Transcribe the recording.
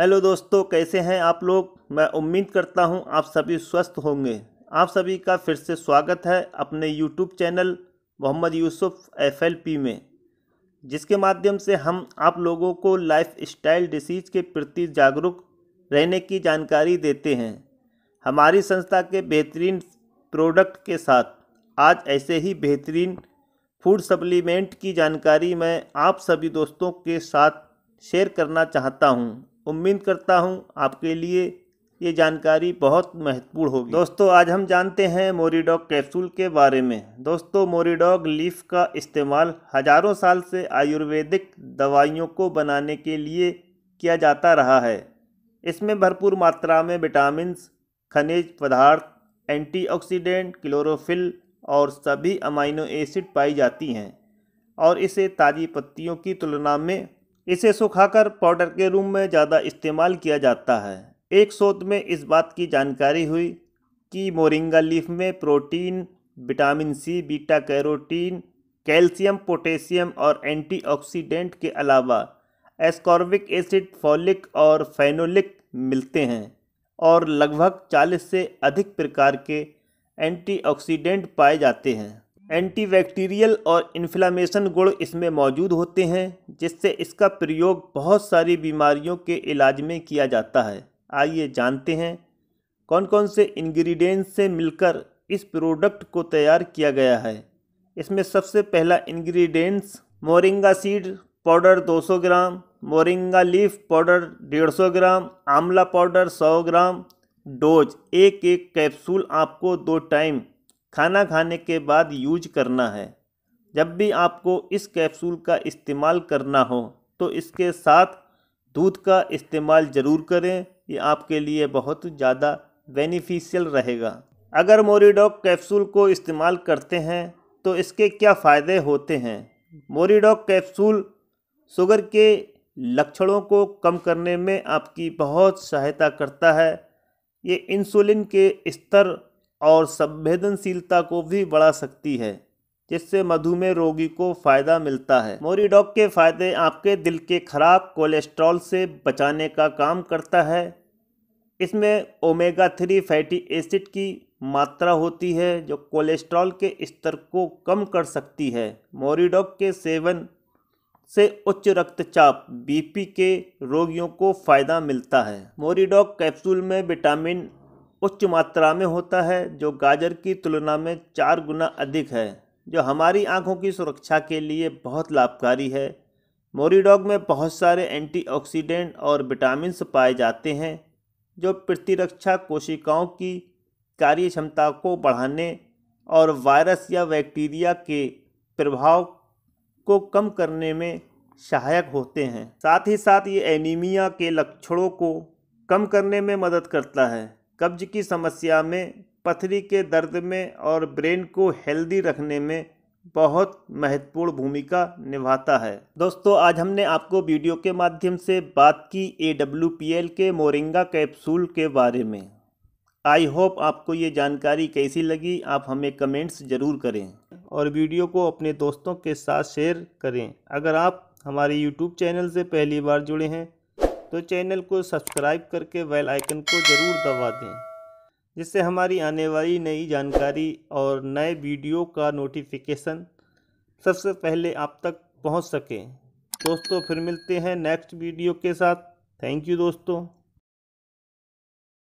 hello दोस्तों कैसे हैं आप लोग मैं उम्मीद करता हूं आप सभी स्वस्थ होंगे आप सभी का फिर से स्वागत है अपने YouTube channel Mohammed Yusuf FLP में जिसके माध्यम से हम आप लोगों को लाइफ स्टाइल डिसीज के प्रति जागरूक रहने की जानकारी देते हैं हमारी संस्था के बेहतरीन प्रोडक्ट के साथ आज ऐसे ही बेहतरीन फूड सप्लीमेंट की जानकारी मैं आप सभी दोस्तों के साथ शेयर करना चाहता हूं उम्मीद करता हूँ आपके लिए ये जानकारी बहुत महत्वपूर्ण होगी दोस्तों आज हम जानते हैं मोरीडॉग कैप्सूल के बारे में दोस्तों मोरीडॉग लीफ का इस्तेमाल हजारों साल से आयुर्वेदिक दवाइयों को बनाने के लिए किया जाता रहा है इसमें भरपूर मात्रा में विटामिन खनिज पदार्थ एंटीऑक्सीडेंट क्लोरोफिल और सभी अमाइनो एसिड पाई जाती हैं और इसे ताज़ी पत्तियों की तुलना में इसे सुखाकर पाउडर के रूप में ज़्यादा इस्तेमाल किया जाता है एक शोध में इस बात की जानकारी हुई कि मोरिंगा लीफ में protein vitamin C beta carotene calcium potassium और एंटीऑक्सीडेंट के अलावा एस्कॉर्बिक एसिड फॉलिक और फेनोलिक मिलते हैं और लगभग 40 से अधिक प्रकार के एंटीऑक्सीडेंट पाए जाते हैं एंटीबैक्टीरियल और इन्फ्लामेशन गुण इसमें मौजूद होते हैं जिससे इसका प्रयोग बहुत सारी बीमारियों के इलाज में किया जाता है आइए जानते हैं कौन कौन से इंग्रेडिएंट्स से मिलकर इस प्रोडक्ट को तैयार किया गया है इसमें सबसे पहला ingredients moringa seed powder 200 gram moringa leaf powder 150 gram आंवला पाउडर 100 ग्राम डोज एक एक कैप्सूल आपको दो टाइम खाना खाने के बाद यूज करना है जब भी आपको इस कैप्सूल का इस्तेमाल करना हो तो इसके साथ दूध का इस्तेमाल ज़रूर करें ये आपके लिए बहुत ज़्यादा बेनिफिशियल रहेगा अगर मोरीडॉक कैप्सूल को इस्तेमाल करते हैं तो इसके क्या फ़ायदे होते हैं मोरीडॉक कैप्सूल शुगर के लक्षणों को कम करने में आपकी बहुत सहायता करता है ये इंसुलिन के स्तर और संवेदनशीलता को भी बढ़ा सकती है जिससे मधुमेह रोगी को फ़ायदा मिलता है मोरीडॉक के फायदे आपके दिल के खराब कोलेस्ट्रॉल से बचाने का काम करता है इसमें ओमेगा थ्री फैटी एसिड की मात्रा होती है जो कोलेस्ट्रॉल के स्तर को कम कर सकती है मोरीडॉक के सेवन से उच्च रक्तचाप बीपी के रोगियों को फ़ायदा मिलता है मोरीडॉक कैप्सूल में विटामिन उच्च मात्रा में होता है जो गाजर की तुलना में चार गुना अधिक है जो हमारी आँखों की सुरक्षा के लिए बहुत लाभकारी है मोरीडॉग में बहुत सारे एंटीऑक्सीडेंट और विटामिन पाए जाते हैं जो प्रतिरक्षा कोशिकाओं की कार्य क्षमता को बढ़ाने और वायरस या बैक्टीरिया के प्रभाव को कम करने में सहायक होते हैं साथ ही साथ ये एनीमिया के लक्षणों को कम करने में मदद करता है कब्ज की समस्या में पथरी के दर्द में और ब्रेन को हेल्दी रखने में बहुत महत्वपूर्ण भूमिका निभाता है दोस्तों आज हमने आपको वीडियो के माध्यम से बात की ए डब्ल्यू पी एल के मोरिंगा कैप्सूल के बारे में आई होप आपको ये जानकारी कैसी लगी आप हमें कमेंट्स ज़रूर करें और वीडियो को अपने दोस्तों के साथ शेयर करें अगर आप हमारे यूट्यूब चैनल से पहली बार जुड़े हैं तो चैनल को सब्सक्राइब करके बेल आइकन को ज़रूर दबा दें जिससे हमारी आने वाली नई जानकारी और नए वीडियो का नोटिफिकेशन सबसे पहले आप तक पहुंच सके दोस्तों फिर मिलते हैं नेक्स्ट वीडियो के साथ थैंक यू दोस्तों